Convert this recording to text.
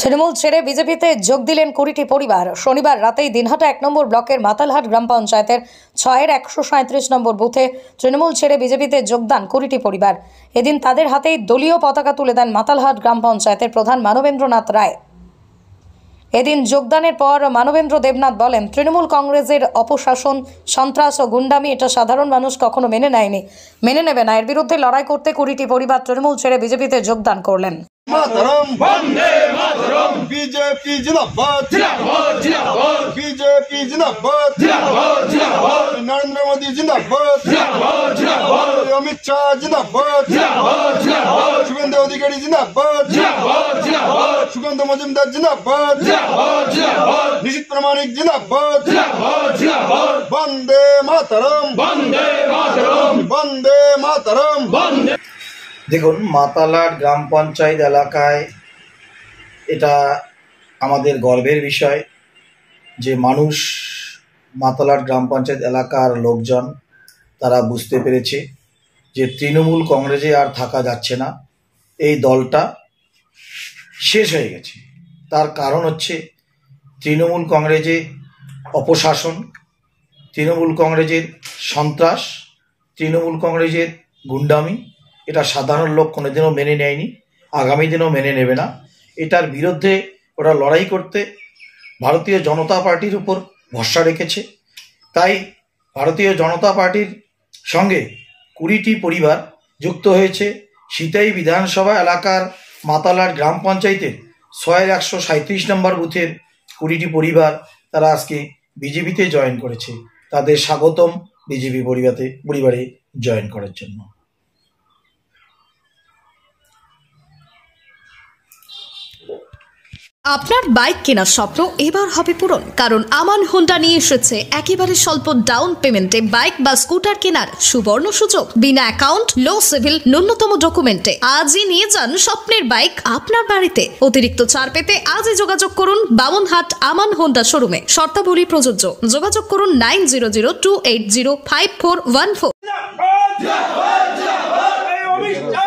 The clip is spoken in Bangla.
তৃণমূল ছেড়ে বিজেপিতে যোগ দিলেন কুড়িটি পরিবার শনিবার রাতেই দিনহাটা এক নম্বর ব্লকের মাতালহাট গ্রাম পঞ্চায়েতের ছয়ের একশো সাঁত্রিশ নম্বর বুথে তৃণমূল ছেড়ে বিজেপিতে যোগদান কুড়িটি পরিবার এদিন তাদের হাতেই দলীয় পতাকা তুলে দেন মাতালহাট গ্রাম পঞ্চায়েতের প্রধান মানবেন্দ্রনাথ রায় এদিন যোগদানের পর মানবেন্দ্র দেবনাথ বলেন তৃণমূল কংগ্রেসের অপশাসন সন্ত্রাস ও গুন্ডামি এটা সাধারণ মানুষ কখনো মেনে নেয়নি মেনে নেবে না এর বিরুদ্ধে লড়াই করতে কুড়িটি পরিবার তৃণমূল ছেড়ে বিজেপিতে যোগদান করলেন मातरम वंदे मातरम बीजेपी जिंदाबाद जिंदाबाद जिंदाबाद बीजेपी जिंदाबाद जिंदाबाद जिंदाबाद नरेंद्र मोदी जिंदाबाद जिंदाबाद जिंदाबाद अमित शाह जिंदाबाद जिंदाबाद जिंदाबाद शुभेंद्र अधिकारी जिंदाबाद जिंदाबाद जिंदाबाद सुगंध मजुमदार जिंदाबाद जिंदाबाद जिंदाबाद निशित प्रमाणिक जिंदाबाद जिंदाबाद जिंदाबाद वंदे मातरम वंदे मातरम वंदे मातरम वंदे দেখুন মাতালার গ্রাম পঞ্চায়েত এলাকায় এটা আমাদের গর্বের বিষয় যে মানুষ মাতালার গ্রাম পঞ্চায়েত এলাকার লোকজন তারা বুঝতে পেরেছে যে তৃণমূল কংগ্রেসে আর থাকা যাচ্ছে না এই দলটা শেষ হয়ে গেছে তার কারণ হচ্ছে তৃণমূল কংগ্রেসে অপশাসন তৃণমূল কংগ্রেসের সন্ত্রাস তৃণমূল কংগ্রেসের গুন্ডামি এটা সাধারণ লোক কোনোদিনও মেনে নেয়নি আগামী দিনেও মেনে নেবে না এটার বিরুদ্ধে ওরা লড়াই করতে ভারতীয় জনতা পার্টির উপর ভরসা রেখেছে তাই ভারতীয় জনতা পার্টির সঙ্গে কুড়িটি পরিবার যুক্ত হয়েছে সিতাই বিধানসভা এলাকার মাতালার গ্রাম পঞ্চায়েতের ছয় একশো সাঁত্রিশ নম্বর বুথের কুড়িটি পরিবার তারা আজকে বিজেপিতে জয়েন করেছে তাদের স্বাগতম বিজেপি পরিবারে পরিবারে জয়েন করার জন্য আপনার বাইক কেনার স্বপ্ন এবার হবে পূরণ কারণ আমান হোন্ডা নিয়ে এসেছে একেবারে স্বল্প ডাউন পেমেন্টে বাইক বা স্কুটার কেনার সুবর্ণ সুযোগ বিনা অ্যাকাউন্ট লো সিভিল ন্যূনতম ডকুমেন্টে আজই নিয়ে যান স্বপ্নের বাইক আপনার বাড়িতে অতিরিক্ত ছাড় পেতে আজই যোগাযোগ করুন বামনহাট আমান হোন্ডা শোরুমে শর্তাবলী প্রযোজ্য যোগাযোগ করুন nine zero zero two eight zero five four one four